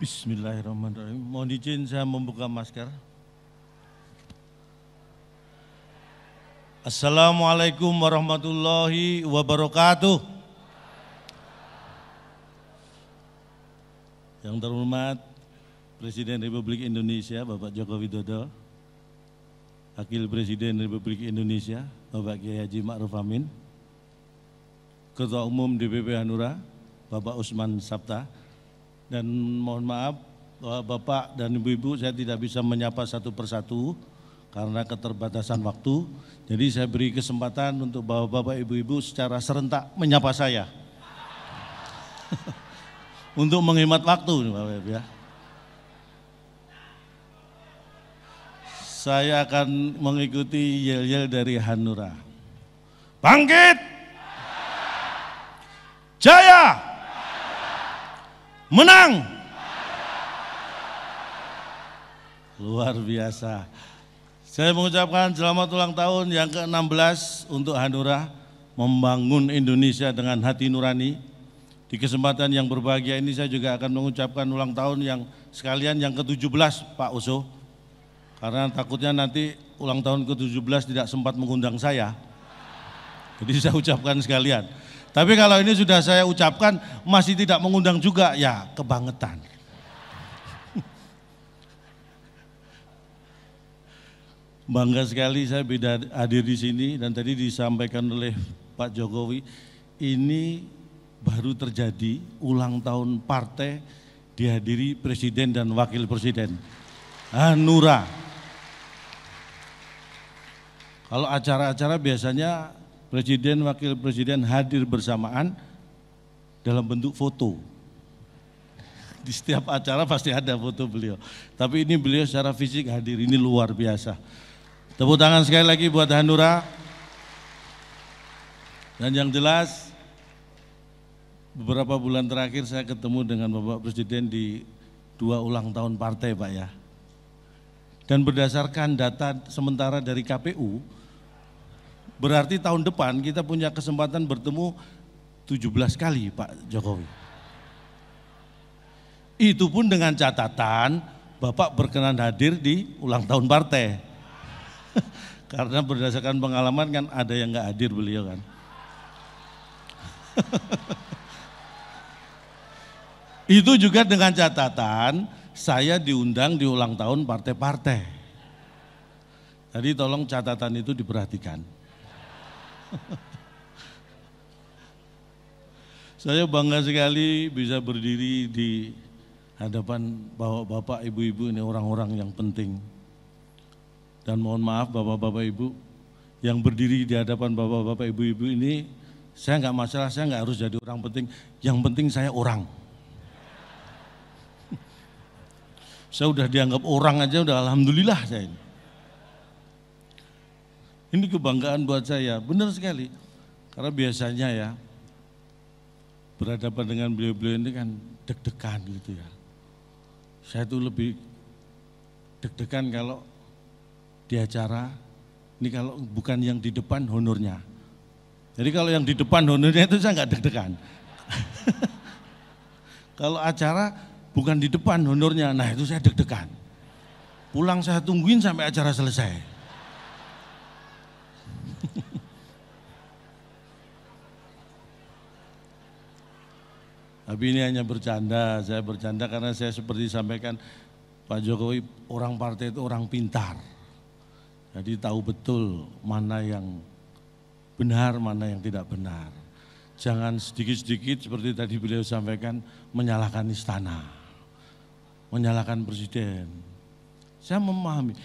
Bismillahirrahmanirrahim. Mohon izin saya membuka masker. Assalamualaikum warahmatullahi wabarakatuh. Yang terhormat Presiden Republik Indonesia Bapak Joko Widodo, Wakil Presiden Republik Indonesia Bapak Kiai Haji Ma'ruf Amin, Ketua Umum DPP Hanura Bapak Usman Sabta, dan mohon maaf Bapak dan Ibu-ibu saya tidak bisa menyapa satu persatu karena keterbatasan waktu. Jadi saya beri kesempatan untuk Bapak-bapak Ibu-ibu secara serentak menyapa saya. untuk menghemat waktu Bapak ya. Saya akan mengikuti yel-yel dari Hanura. Bangkit! Jaya! menang. Luar biasa. Saya mengucapkan selamat ulang tahun yang ke-16 untuk Hanura membangun Indonesia dengan hati nurani. Di kesempatan yang berbahagia ini saya juga akan mengucapkan ulang tahun yang sekalian yang ke-17 Pak Oso. Karena takutnya nanti ulang tahun ke-17 tidak sempat mengundang saya. Jadi saya ucapkan sekalian. Tapi kalau ini sudah saya ucapkan masih tidak mengundang juga, ya kebangetan. Bangga sekali saya beda hadir di sini dan tadi disampaikan oleh Pak Jokowi, ini baru terjadi ulang tahun partai dihadiri presiden dan wakil presiden. Hanura. Kalau acara-acara biasanya Presiden, Wakil Presiden hadir bersamaan dalam bentuk foto. Di setiap acara pasti ada foto beliau. Tapi ini beliau secara fisik hadir, ini luar biasa. Tepuk tangan sekali lagi buat Hanura. Dan yang jelas, beberapa bulan terakhir saya ketemu dengan Bapak Presiden di dua ulang tahun partai Pak ya. Dan berdasarkan data sementara dari KPU, Berarti tahun depan kita punya kesempatan bertemu 17 kali Pak Jokowi. Itu pun dengan catatan Bapak berkenan hadir di ulang tahun partai. Karena berdasarkan pengalaman kan ada yang nggak hadir beliau kan. Itu juga dengan catatan saya diundang di ulang tahun partai-partai. Jadi tolong catatan itu diperhatikan. Saya bangga sekali bisa berdiri di hadapan bapak-bapak, ibu-ibu ini orang-orang yang penting. Dan mohon maaf bapak-bapak, ibu, yang berdiri di hadapan bapak-bapak, ibu-ibu ini, saya nggak masalah, saya nggak harus jadi orang penting. Yang penting saya orang. saya udah dianggap orang aja, udah alhamdulillah saya ini. Ini kebanggaan buat saya, benar sekali. Karena biasanya ya, berhadapan dengan beliau-beliau ini kan deg-degan gitu ya. Saya tuh lebih deg-degan kalau di acara, ini kalau bukan yang di depan honornya. Jadi kalau yang di depan honornya itu saya nggak deg-degan. kalau acara bukan di depan honornya, nah itu saya deg-degan. Pulang saya tungguin sampai acara selesai. Tapi ini hanya bercanda, saya bercanda karena saya seperti sampaikan Pak Jokowi orang partai itu orang pintar. Jadi tahu betul mana yang benar, mana yang tidak benar. Jangan sedikit-sedikit seperti tadi beliau sampaikan menyalahkan istana, menyalahkan presiden. Saya memahami,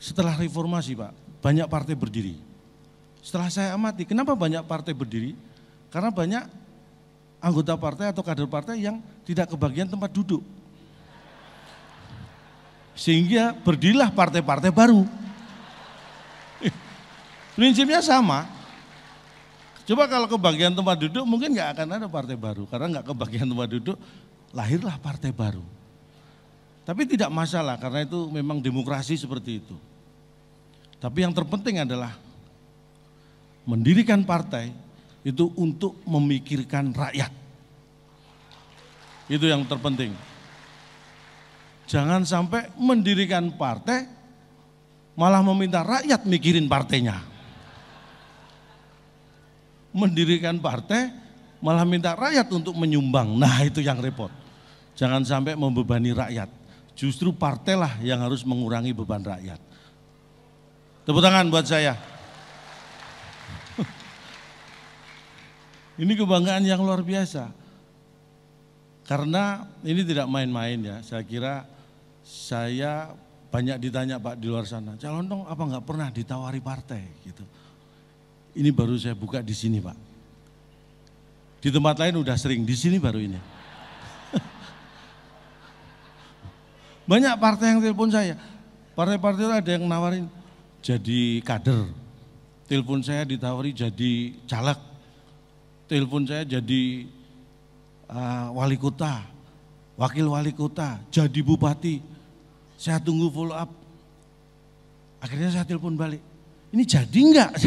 setelah reformasi Pak, banyak partai berdiri. Setelah saya amati, kenapa banyak partai berdiri? Karena banyak anggota partai atau kader partai yang tidak kebagian tempat duduk. Sehingga berdilah partai-partai baru. Prinsipnya sama. Coba kalau kebagian tempat duduk mungkin nggak akan ada partai baru. Karena nggak kebagian tempat duduk, lahirlah partai baru. Tapi tidak masalah karena itu memang demokrasi seperti itu. Tapi yang terpenting adalah mendirikan partai itu untuk memikirkan rakyat. Itu yang terpenting. Jangan sampai mendirikan partai malah meminta rakyat mikirin partainya. Mendirikan partai malah minta rakyat untuk menyumbang. Nah, itu yang repot. Jangan sampai membebani rakyat. Justru partailah yang harus mengurangi beban rakyat. Tepuk tangan buat saya. Ini kebanggaan yang luar biasa. Karena ini tidak main-main ya. Saya kira saya banyak ditanya Pak di luar sana. Calon dong apa nggak pernah ditawari partai gitu. Ini baru saya buka di sini Pak. Di tempat lain udah sering, di sini baru ini. Banyak partai yang telepon saya. Partai-partai itu ada yang nawarin jadi kader. Telepon saya ditawari jadi caleg telepon saya jadi uh, wali kota, wakil wali kota, jadi bupati. Saya tunggu follow up. Akhirnya saya telepon balik. Ini jadi enggak?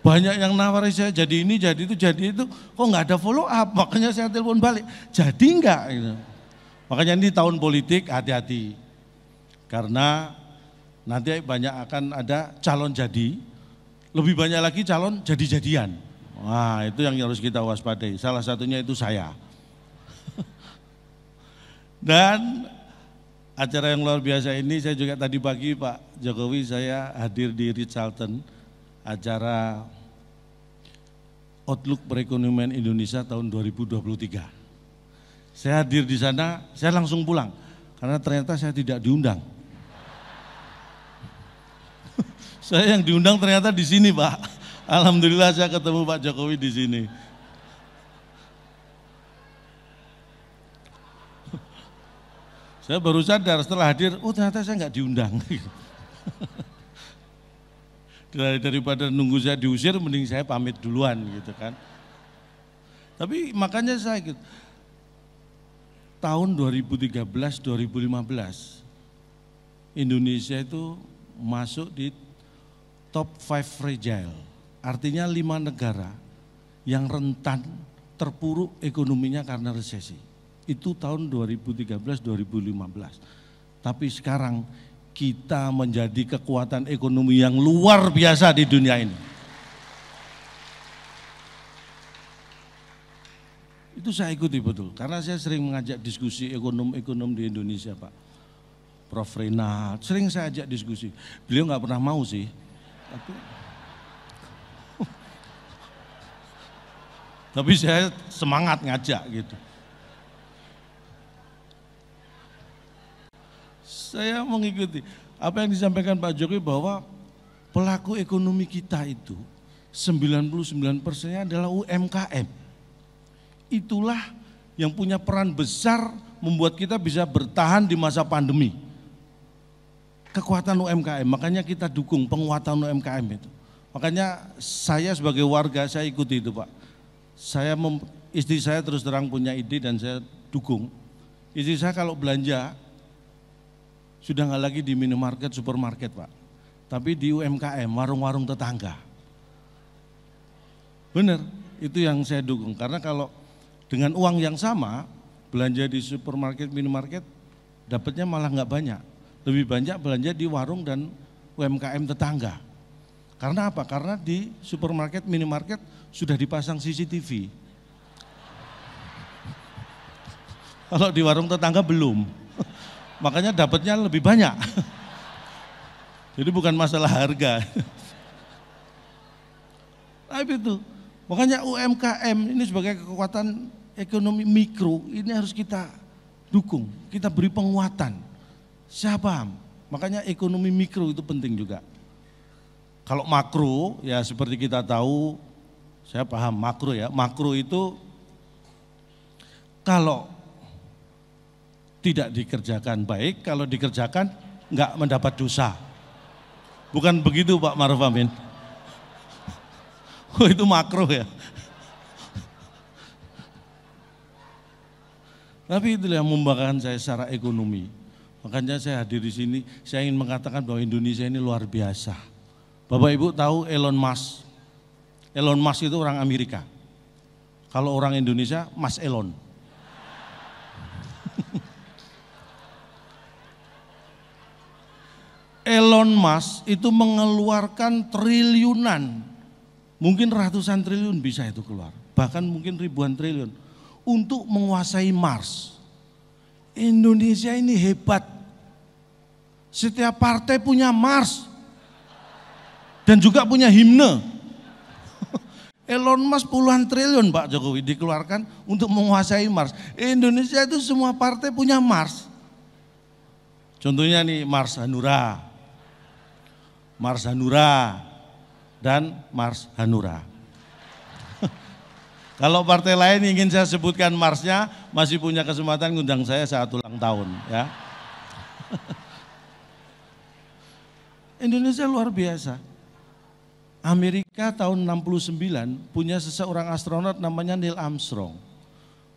Banyak yang nawari saya jadi ini, jadi itu, jadi itu. Kok nggak ada follow up? Makanya saya telepon balik. Jadi enggak? Gitu. Makanya ini tahun politik hati-hati. Karena Nanti banyak akan ada calon jadi, lebih banyak lagi calon jadi-jadian. Wah, itu yang harus kita waspadai. Salah satunya itu saya. Dan acara yang luar biasa ini saya juga tadi pagi Pak Jokowi saya hadir di Ritz-Carlton acara Outlook Perekonomian Indonesia tahun 2023. Saya hadir di sana, saya langsung pulang karena ternyata saya tidak diundang. Saya yang diundang ternyata di sini Pak. Alhamdulillah saya ketemu Pak Jokowi di sini. Saya baru sadar setelah hadir, oh ternyata saya nggak diundang. Daripada nunggu saya diusir, mending saya pamit duluan gitu kan. Tapi makanya saya gitu. Tahun 2013-2015, Indonesia itu masuk di top Five fragile. Artinya lima negara yang rentan terpuruk ekonominya karena resesi. Itu tahun 2013-2015. Tapi sekarang kita menjadi kekuatan ekonomi yang luar biasa di dunia ini. Itu saya ikuti betul, karena saya sering mengajak diskusi ekonom-ekonom di Indonesia Pak. Prof. Renat, sering saya ajak diskusi. Beliau nggak pernah mau sih, tapi, tapi saya semangat ngajak gitu. Saya mengikuti apa yang disampaikan Pak Jokowi bahwa pelaku ekonomi kita itu 99 persennya adalah UMKM. Itulah yang punya peran besar membuat kita bisa bertahan di masa pandemi kekuatan UMKM. Makanya kita dukung penguatan UMKM itu. Makanya saya sebagai warga saya ikuti itu Pak. Saya mem, istri saya terus terang punya ide dan saya dukung. Istri saya kalau belanja sudah nggak lagi di minimarket, supermarket Pak. Tapi di UMKM, warung-warung tetangga. Benar, itu yang saya dukung. Karena kalau dengan uang yang sama, belanja di supermarket, minimarket, dapatnya malah nggak banyak lebih banyak belanja di warung dan UMKM tetangga. Karena apa? Karena di supermarket, minimarket sudah dipasang CCTV. Kalau di warung tetangga belum. Makanya dapatnya lebih banyak. Jadi bukan masalah harga. Tapi nah, itu. Makanya UMKM ini sebagai kekuatan ekonomi mikro ini harus kita dukung, kita beri penguatan. Siapa? Makanya ekonomi mikro itu penting juga. Kalau makro ya seperti kita tahu, saya paham makro ya. Makro itu kalau tidak dikerjakan baik, kalau dikerjakan nggak mendapat dosa. Bukan begitu Pak Maruf Amin. Oh itu makro ya. Tapi itulah yang membanggakan saya secara ekonomi. Makanya saya hadir di sini, saya ingin mengatakan bahwa Indonesia ini luar biasa. Bapak Ibu tahu Elon Musk. Elon Musk itu orang Amerika. Kalau orang Indonesia, Mas Elon. Elon Musk itu mengeluarkan triliunan. Mungkin ratusan triliun bisa itu keluar. Bahkan mungkin ribuan triliun. Untuk menguasai Mars. Indonesia ini hebat. Setiap partai punya mars dan juga punya himne. Elon Musk puluhan triliun Pak Jokowi dikeluarkan untuk menguasai Mars. Indonesia itu semua partai punya Mars. Contohnya nih Mars Hanura, Mars Hanura, dan Mars Hanura. Kalau partai lain ingin saya sebutkan Marsnya, masih punya kesempatan ngundang saya saat ulang tahun ya. Indonesia luar biasa. Amerika tahun 69 punya seseorang astronot namanya Neil Armstrong.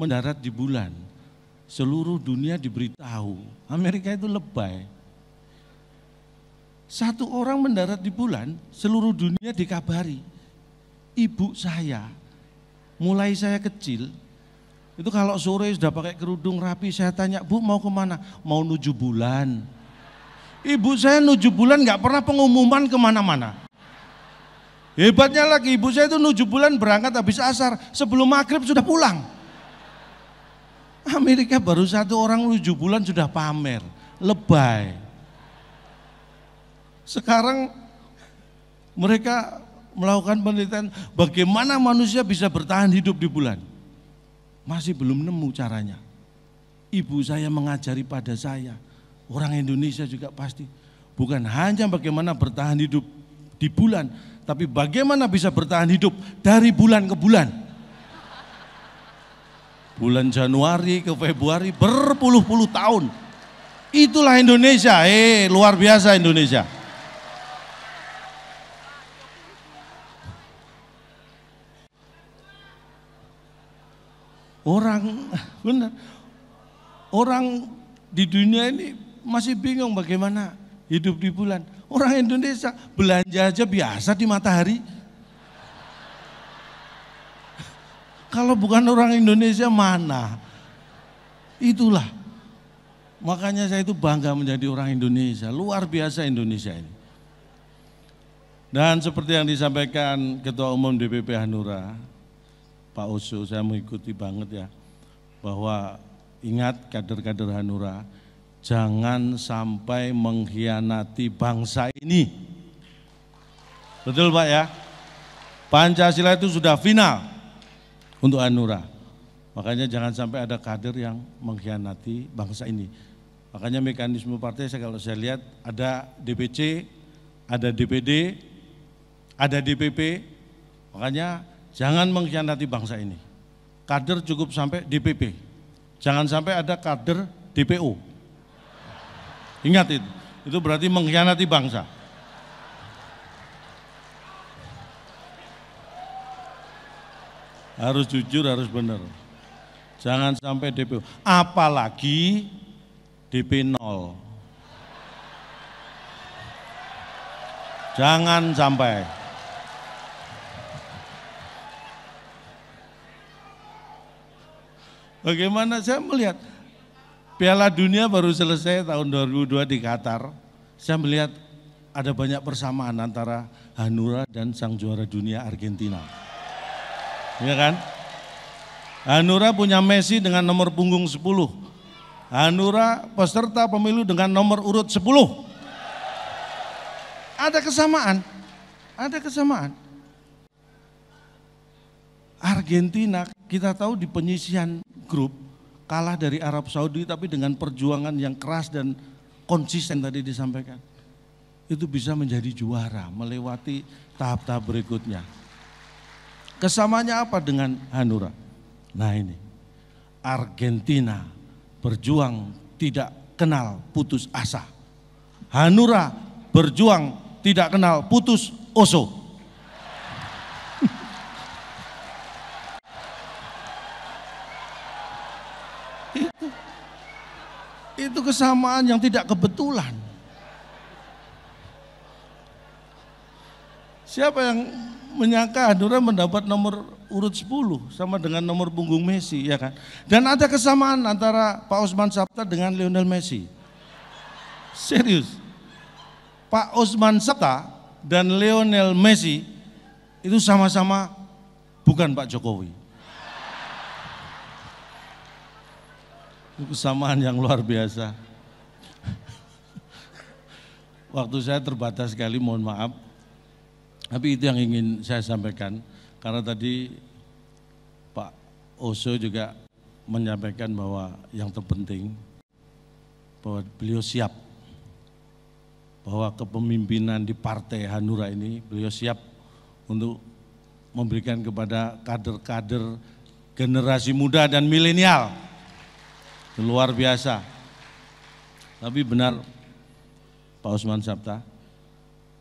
Mendarat di bulan. Seluruh dunia diberitahu. Amerika itu lebay. Satu orang mendarat di bulan, seluruh dunia dikabari. Ibu saya, mulai saya kecil, itu kalau sore sudah pakai kerudung rapi, saya tanya, Bu mau kemana? Mau menuju bulan Ibu saya nuju bulan nggak pernah pengumuman kemana-mana. Hebatnya lagi ibu saya itu nuju bulan berangkat habis asar, sebelum maghrib sudah pulang. Amerika baru satu orang nuju bulan sudah pamer, lebay. Sekarang mereka melakukan penelitian bagaimana manusia bisa bertahan hidup di bulan. Masih belum nemu caranya. Ibu saya mengajari pada saya, Orang Indonesia juga pasti bukan hanya bagaimana bertahan hidup di bulan, tapi bagaimana bisa bertahan hidup dari bulan ke bulan. Bulan Januari ke Februari berpuluh-puluh tahun. Itulah Indonesia. Eh, luar biasa Indonesia. orang benar orang di dunia ini masih bingung bagaimana hidup di bulan. Orang Indonesia belanja aja biasa di matahari. Kalau bukan orang Indonesia mana? Itulah. Makanya saya itu bangga menjadi orang Indonesia. Luar biasa Indonesia ini. Dan seperti yang disampaikan Ketua Umum DPP Hanura, Pak Oso, saya mengikuti banget ya, bahwa ingat kader-kader Hanura, jangan sampai mengkhianati bangsa ini. Betul Pak ya? Pancasila itu sudah final untuk Anura. Makanya jangan sampai ada kader yang mengkhianati bangsa ini. Makanya mekanisme partai saya kalau saya lihat ada DPC, ada DPD, ada DPP. Makanya jangan mengkhianati bangsa ini. Kader cukup sampai DPP. Jangan sampai ada kader DPO. Ingat itu. Itu berarti mengkhianati bangsa. Harus jujur, harus benar. Jangan sampai DP. Apalagi DP 0. Jangan sampai. Bagaimana saya melihat Piala Dunia baru selesai tahun 2002 di Qatar. Saya melihat ada banyak persamaan antara Hanura dan sang juara dunia Argentina. Ya kan? Hanura punya Messi dengan nomor punggung 10. Hanura peserta pemilu dengan nomor urut 10. Ada kesamaan. Ada kesamaan. Argentina kita tahu di penyisian grup kalah dari Arab Saudi tapi dengan perjuangan yang keras dan konsisten tadi disampaikan itu bisa menjadi juara melewati tahap-tahap berikutnya kesamanya apa dengan Hanura nah ini Argentina berjuang tidak kenal putus asa Hanura berjuang tidak kenal putus oso kesamaan yang tidak kebetulan. Siapa yang menyangka Hanura mendapat nomor urut 10 sama dengan nomor punggung Messi ya kan. Dan ada kesamaan antara Pak Usman Sabta dengan Lionel Messi. Serius. Pak Usman Sabta dan Lionel Messi itu sama-sama bukan Pak Jokowi. kesamaan yang luar biasa. Waktu saya terbatas sekali, mohon maaf. Tapi itu yang ingin saya sampaikan. Karena tadi Pak Oso juga menyampaikan bahwa yang terpenting bahwa beliau siap bahwa kepemimpinan di Partai Hanura ini beliau siap untuk memberikan kepada kader-kader generasi muda dan milenial luar biasa. Tapi benar Pak Usman Sabta,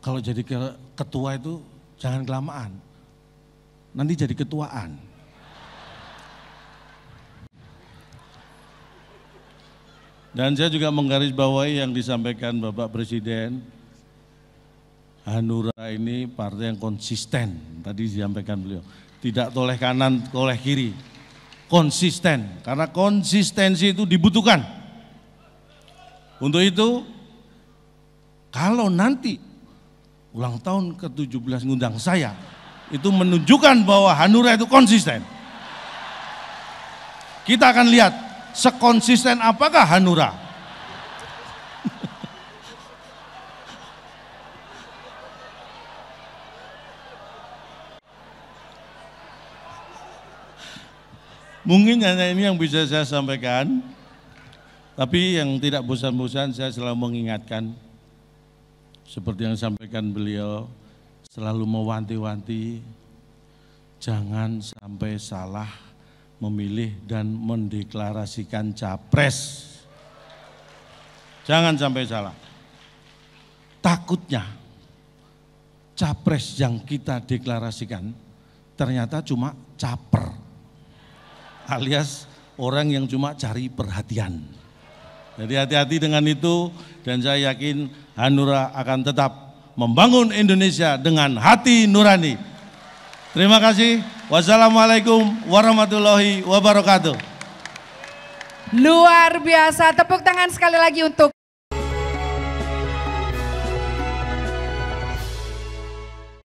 kalau jadi ketua itu jangan kelamaan. Nanti jadi ketuaan. Dan saya juga menggarisbawahi yang disampaikan Bapak Presiden, Hanura ini partai yang konsisten, tadi disampaikan beliau. Tidak toleh kanan, toleh kiri, konsisten karena konsistensi itu dibutuhkan. Untuk itu kalau nanti ulang tahun ke-17 ngundang saya itu menunjukkan bahwa Hanura itu konsisten. Kita akan lihat sekonsisten apakah Hanura. Mungkin hanya ini yang bisa saya sampaikan. Tapi yang tidak bosan-bosan saya selalu mengingatkan seperti yang sampaikan beliau selalu mewanti-wanti jangan sampai salah memilih dan mendeklarasikan capres. Jangan sampai salah. Takutnya capres yang kita deklarasikan ternyata cuma caper alias orang yang cuma cari perhatian. Jadi hati-hati dengan itu dan saya yakin Hanura akan tetap membangun Indonesia dengan hati nurani. Terima kasih. Wassalamualaikum warahmatullahi wabarakatuh. Luar biasa. Tepuk tangan sekali lagi untuk